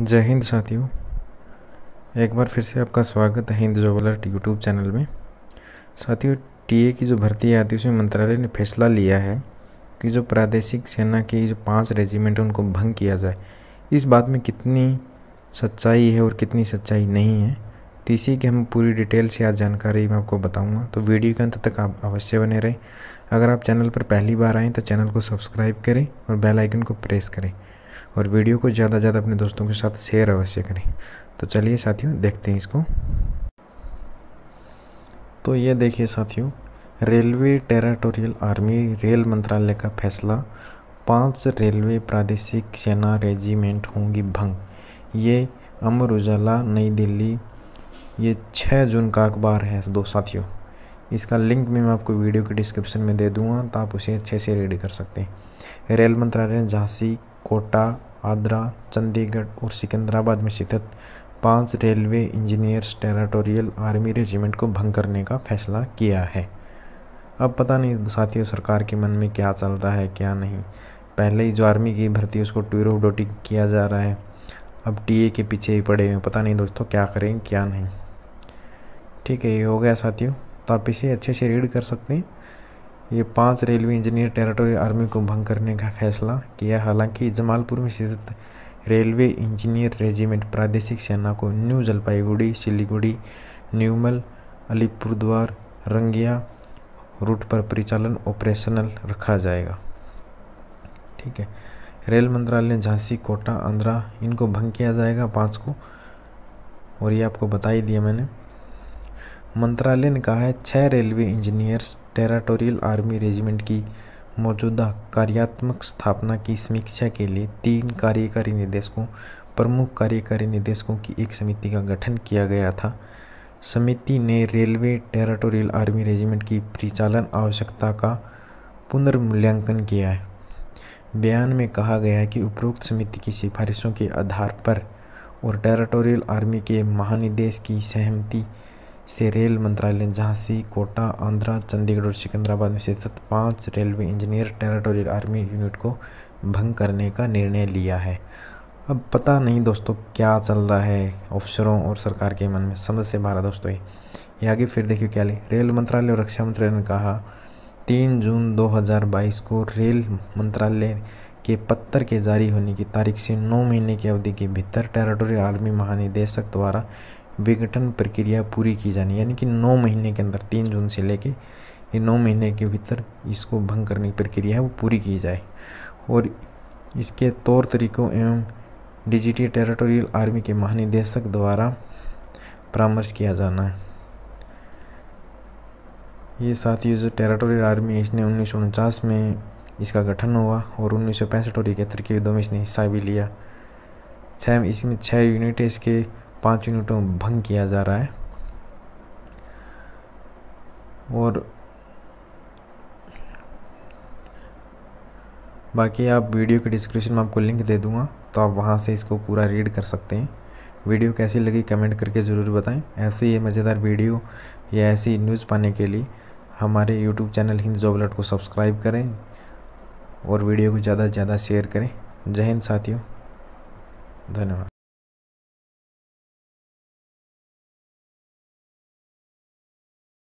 जय हिंद साथियों एक बार फिर से आपका स्वागत है Hind job alert YouTube channel में साथियों टीए की जो भर्ती आती है उसमें मंत्रालय ने फैसला लिया है कि जो प्रादेशिक सेना के जो पांच रेजिमेंट हैं उनको भंग किया जाए इस बात में कितनी सच्चाई है और कितनी सच्चाई नहीं है तो इसी की हम पूरी डिटेल से आज जानकारी मैं आपको बताऊँगा तो वीडियो के अंत तक आप अवश्य बने रहें अगर आप चैनल पर पहली बार आएँ तो चैनल को सब्सक्राइब करें और बेलाइकन को प्रेस करें और वीडियो को ज़्यादा से ज़्यादा अपने दोस्तों के साथ शेयर अवश्य करें तो चलिए साथियों देखते हैं इसको तो ये देखिए साथियों रेलवे टेरिटोरियल आर्मी रेल मंत्रालय का फैसला पांच रेलवे प्रादेशिक सेना रेजिमेंट होंगी भंग ये अमर उजाला नई दिल्ली ये छः जून का अखबार है दो साथियों इसका लिंक भी मैं आपको वीडियो के डिस्क्रिप्शन में दे दूंगा तो आप उसे अच्छे से रीड कर सकते हैं रेल मंत्रालय ने झांसी कोटा आगरा चंडीगढ़ और सिकंदराबाद में स्थित पांच railway engineers territorial army regiment को भंग करने का फैसला किया है अब पता नहीं साथियों सरकार के मन में क्या चल रहा है क्या नहीं पहले ही जो आर्मी की भर्ती उसको ऑफ ड्यूटी किया जा रहा है अब टीए के पीछे ही पड़े हुए पता नहीं दोस्तों क्या करें क्या नहीं ठीक है ये हो गया साथियों तो आप इसे अच्छे से रीड कर सकते हैं ये पांच रेलवे इंजीनियर टेरिटोरी आर्मी को भंग करने का फैसला किया हालांकि जमालपुर में स्थित रेलवे इंजीनियर रेजिमेंट प्रादेशिक सेना को न्यू जलपाईगुड़ी सिलीगुड़ी न्यूमल अलीपुरद्वार रंगिया रूट पर परिचालन ऑपरेशनल रखा जाएगा ठीक है रेल मंत्रालय झांसी कोटा आंध्रा इनको भंग किया जाएगा पाँच को और ये आपको बता ही दिया मैंने मंत्रालय ने कहा है छः railway engineers territorial army regiment की मौजूदा कार्यात्मक स्थापना की समीक्षा के लिए तीन कार्यकारी निदेशकों प्रमुख कार्यकारी निदेशकों की एक समिति का गठन किया गया था समिति ने रेलवे टेराटोरियल आर्मी रेजिमेंट की परिचालन आवश्यकता का पुनर्मूल्यांकन किया है बयान में कहा गया है कि उपरोक्त समिति की सिफारिशों के आधार पर और टेराटोरियल आर्मी के महानिदेश की सहमति से रेल मंत्रालय झांसी कोटा आंध्रा चंडीगढ़ और सिकंदराबाद में स्थित पाँच railway engineer territorial army unit को भंग करने का निर्णय लिया है अब पता नहीं दोस्तों क्या चल रहा है अफसरों और सरकार के मन में समझ से बाहर दोस्तों ये आगे फिर देखिए क्या ले रेल मंत्रालय और रक्षा मंत्रालय ने कहा तीन जून 2022 को रेल मंत्रालय के पत्थर के जारी होने की तारीख से नौ महीने की अवधि के भीतर टेरिटोरियल आर्मी महानिदेशक द्वारा विघटन प्रक्रिया पूरी की जानी यानी कि नौ महीने के अंदर तीन जून से लेके ये नौ महीने के भीतर इसको भंग करने की प्रक्रिया है वो पूरी की जाए और इसके तौर तरीकों एवं डिजिटी टेरिटोरियल आर्मी के महानिदेशक द्वारा परामर्श किया जाना है ये साथ ही जो टेरिटोरियल आर्मी है इसने उन्नीस में इसका गठन हुआ और उन्नीस सौ पैंसठ और इकहत्तर के युद्धों में इसने हिस्सा भी लिया छः इसमें छः यूनिट इसके पाँच यूनिटों में भंग किया जा रहा है और बाकी आप वीडियो के डिस्क्रिप्शन में आपको लिंक दे दूँगा तो आप वहाँ से इसको पूरा रीड कर सकते हैं वीडियो कैसी लगी कमेंट करके ज़रूर बताएं ऐसे ही मज़ेदार वीडियो या ऐसी न्यूज़ पाने के लिए हमारे YouTube channel Hind job alert को सब्सक्राइब करें और वीडियो को ज़्यादा से ज़्यादा शेयर करें जय हिंद साथियों धन्यवाद